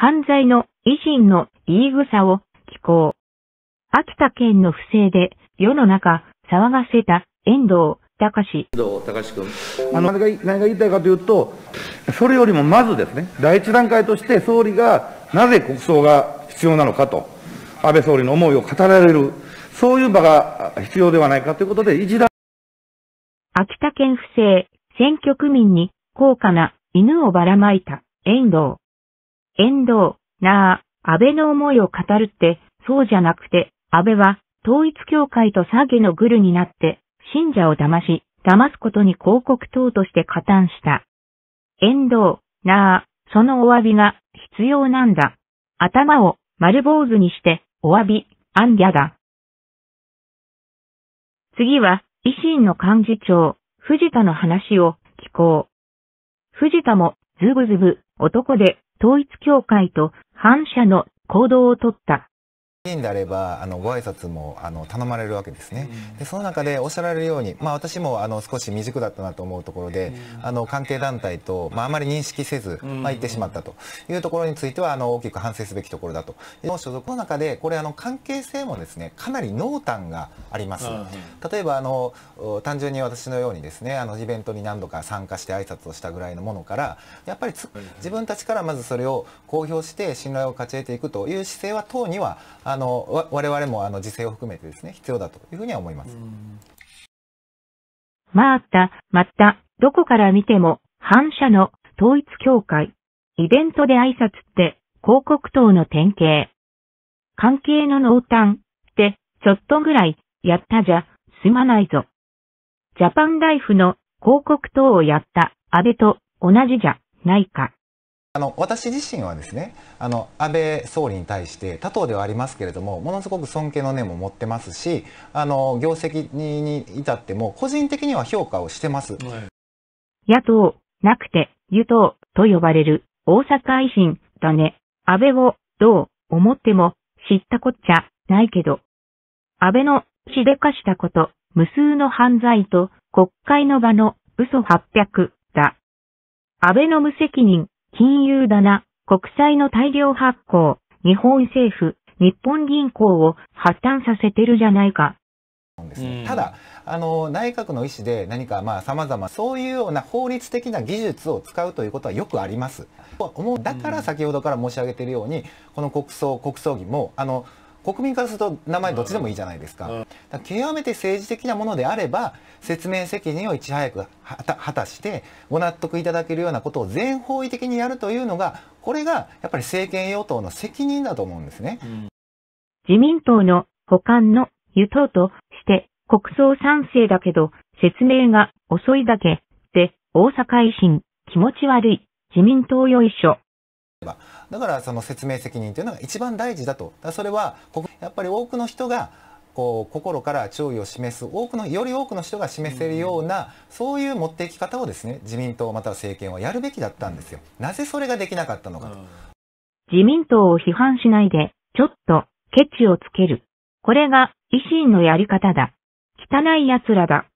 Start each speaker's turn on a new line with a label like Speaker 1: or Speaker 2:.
Speaker 1: 犯罪の維新の言い草を聞こう。秋田県の不正で世の中騒がせた遠藤隆。
Speaker 2: 遠藤隆君。あの、何が言いたいかというと、それよりもまずですね、第一段階として総理がなぜ国葬が必要なのかと、安倍総理の思いを語られる、そういう場が必要ではないかということで、一段。
Speaker 1: 秋田県不正、選挙区民に高価な犬をばらまいた遠藤。遠藤、なあ、安倍の思いを語るって、そうじゃなくて、安倍は、統一協会と詐欺のグルになって、信者を騙し、騙すことに広告等として加担した。遠藤、なあ、そのお詫びが必要なんだ。頭を丸坊主にして、お詫び、あんぎゃだ。次は、維新の幹事長、藤田の話を聞こう。藤田も、ズブズブ、男で、統一協会と反社の行動をとった。
Speaker 2: 議員であればあのご挨拶もあの頼まれるわけですね、でその中でおっしゃられるように、まあ、私もあの少し未熟だったなと思うところで、あの関係団体と、まあ、あまり認識せず、まあ、ってしまったというところについてはあの大きく反省すべきところだと所属の中でこれあの関係性もですねかなり濃淡があります、例えばあの単純に私のようにですねあのイベントに何度か参加して挨拶をしたぐらいのものからやっぱり自分たちからまずそれを公表して信頼を勝ち得ていくという姿勢は党にはああの我々もあの自制を含めてですね、必要だというふうには思います。
Speaker 1: まあった、また、どこから見ても、反射の統一協会、イベントで挨拶って、広告等の典型。関係の濃淡って、ちょっとぐらい、やったじゃ、すまないぞ。ジャパンライフの広告等をやった安倍と同じじゃないか。
Speaker 2: あの私自身はですねあの安倍総理に対して他党ではありますけれどもものすごく尊敬の念も持ってますしあの業績に至っても個人的には評価をしてます、
Speaker 1: 野党なくて与党と呼ばれる大阪維新だね安倍をどう思っても知ったこっちゃないけど安倍のしでかしたこと無数の犯罪と国会の場の嘘800だ安倍の無責任金融棚、国債の大量発行、日本政府、日本銀行を発端させてるじゃないか。
Speaker 2: ただあの内閣の意思で何かまあ様々そういうような法律的な技術を使うということはよくあります。だから先ほどから申し上げているようにこの国葬国葬儀もあの国民からすると名前どっちでもいいじゃないですか,、極めて政治的なものであれば説明責任をいち早く果たしてご納得いただけるようなことを全方位的にやるというのがこれがやっぱり政権与党の責任だと思うんですね、うん、
Speaker 1: 自民党の補完の与党として国葬賛成だけど説明が遅いだけで大阪維新気持ち悪い自民党よいしょ
Speaker 2: だからその説明責任というのが一番大事だとだそれはやっぱり多くの人がこう心から注意を示す多くのより多くの人が示せるような、そういう持っていき方をですね自民党または政権はやるべきだったんですよ、なぜそれができなかったのかと、
Speaker 1: 自民党を批判しないでちょっとケチをつけるこれが維新のやり方だ汚い奴らだ